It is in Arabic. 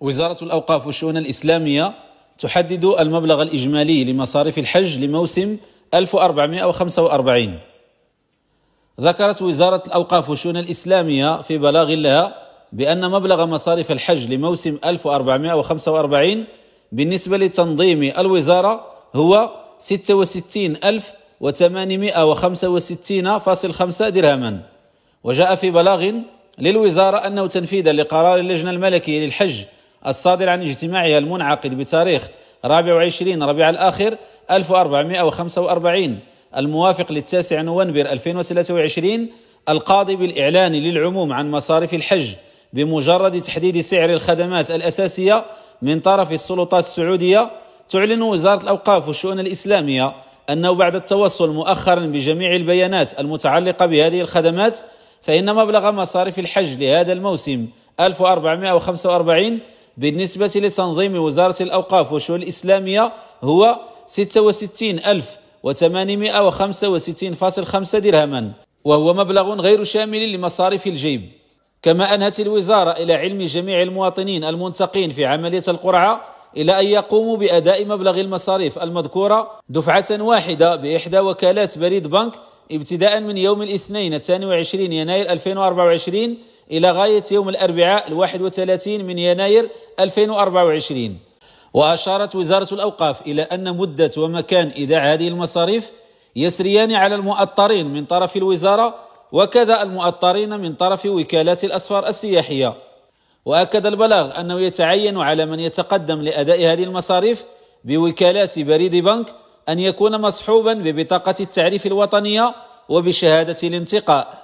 وزارة الأوقاف والشؤون الإسلامية تحدد المبلغ الإجمالي لمصاريف الحج لموسم 1445 ذكرت وزارة الأوقاف والشؤون الإسلامية في بلاغ لها بأن مبلغ مصاريف الحج لموسم 1445 بالنسبة لتنظيم الوزارة هو 66865.5 درهما وجاء في بلاغ للوزارة أنه تنفيذا لقرار اللجنة الملكية للحج الصادر عن اجتماعها المنعقد بتاريخ 24 ربيع الآخر 1445 الموافق للتاسع نوفمبر 2023 القاضي بالإعلان للعموم عن مصارف الحج بمجرد تحديد سعر الخدمات الأساسية من طرف السلطات السعودية تعلن وزارة الأوقاف والشؤون الإسلامية أنه بعد التوصل مؤخرا بجميع البيانات المتعلقة بهذه الخدمات فإن مبلغ مصارف الحج لهذا الموسم 1445 بالنسبة لتنظيم وزارة الأوقاف والشؤون الإسلامية هو 66865.5 درهما وهو مبلغ غير شامل لمصاريف الجيب كما أنهت الوزارة إلى علم جميع المواطنين المنتقين في عملية القرعة إلى أن يقوموا بأداء مبلغ المصاريف المذكورة دفعة واحدة بإحدى وكالات بريد بنك ابتداء من يوم الاثنين 22 يناير 2024 إلى غاية يوم الأربعاء الواحد وثلاثين من يناير 2024 وأشارت وزارة الأوقاف إلى أن مدة ومكان إيداع هذه المصاريف يسريان على المؤطرين من طرف الوزارة وكذا المؤطرين من طرف وكالات الأسفار السياحية وأكد البلاغ أنه يتعين على من يتقدم لأداء هذه المصاريف بوكالات بريد بنك أن يكون مصحوبا ببطاقة التعريف الوطنية وبشهادة الانتقاء